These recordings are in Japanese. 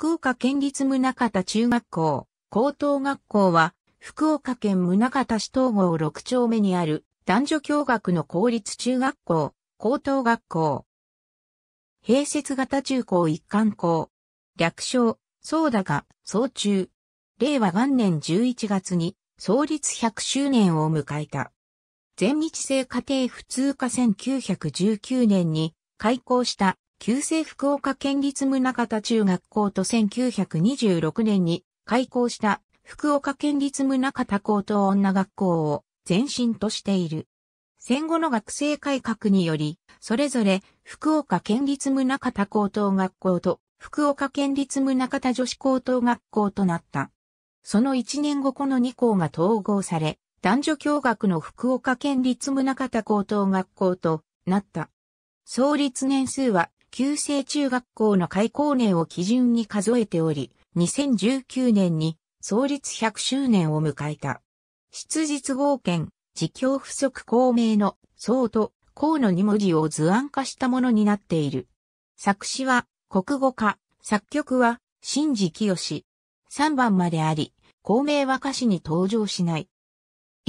福岡県立宗方中学校、高等学校は、福岡県宗像市東郷6丁目にある男女共学の公立中学校、高等学校。併設型中高一貫校。略称、総が、総中。令和元年11月に創立100周年を迎えた。全日制家庭普通科1919年に開校した旧制福岡県立宗方中学校と1926年に開校した福岡県立宗方高等女学校を前身としている。戦後の学生改革により、それぞれ福岡県立宗方高等学校と福岡県立宗方女子高等学校となった。その1年後この2校が統合され、男女共学の福岡県立宗方高等学校となった。創立年数は旧制中学校の開校年を基準に数えており、2019年に創立100周年を迎えた。質実合憲、自教不足公明の総と公の2文字を図案化したものになっている。作詞は国語化、作曲は新次清。3番まであり、公明は歌詞に登場しない。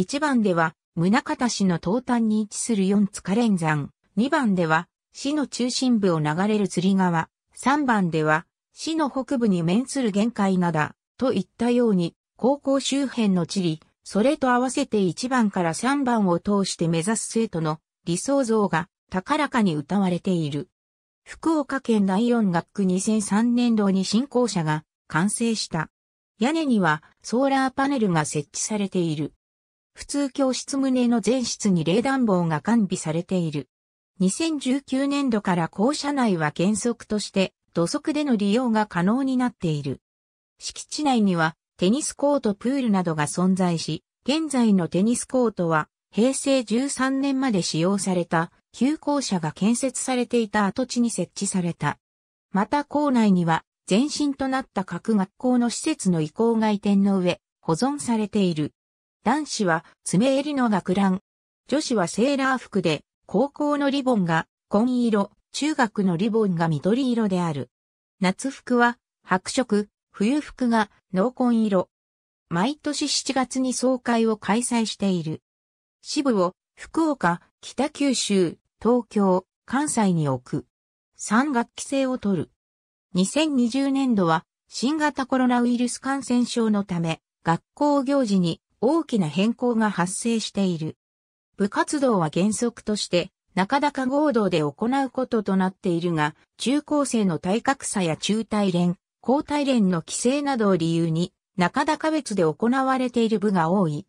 1番では、宗方氏の東端に位置する四塚連山。2番では、市の中心部を流れる釣り川、3番では、市の北部に面する限界なだ、といったように、高校周辺の地理、それと合わせて1番から3番を通して目指す生徒の理想像が高らかに歌われている。福岡県第4学区2003年度に新校舎が完成した。屋根にはソーラーパネルが設置されている。普通教室棟の全室に冷暖房が完備されている。2019年度から校舎内は原則として土足での利用が可能になっている。敷地内にはテニスコートプールなどが存在し、現在のテニスコートは平成13年まで使用された旧校舎が建設されていた跡地に設置された。また校内には前身となった各学校の施設の移行外展転の上、保存されている。男子は爪襟の学ラン、女子はセーラー服で高校のリボンが紺色、中学のリボンが緑色である。夏服は白色、冬服が濃紺色。毎年7月に総会を開催している。支部を福岡、北九州、東京、関西に置く。3学期制を取る。2020年度は新型コロナウイルス感染症のため学校行事に大きな変更が発生している。部活動は原則として、なかなか合同で行うこととなっているが、中高生の体格差や中体連、高体連の規制などを理由に、なかなか別で行われている部が多い。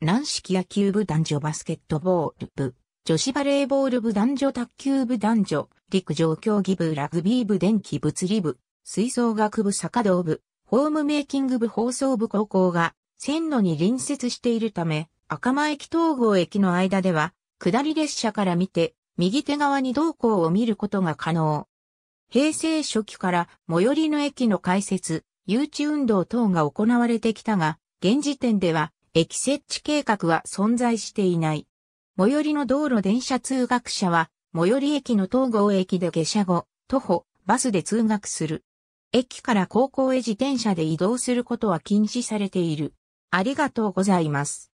軟式野球部男女バスケットボール部、女子バレーボール部男女卓球部男女、陸上競技部ラグビー部電気物理部、吹奏楽部坂道部、ホームメイキング部放送部高校が、線路に隣接しているため、赤間駅東郷駅の間では、下り列車から見て、右手側に同行を見ることが可能。平成初期から最寄りの駅の開設、誘致運動等が行われてきたが、現時点では駅設置計画は存在していない。最寄りの道路電車通学者は、最寄り駅の東郷駅で下車後、徒歩、バスで通学する。駅から高校へ自転車で移動することは禁止されている。ありがとうございます。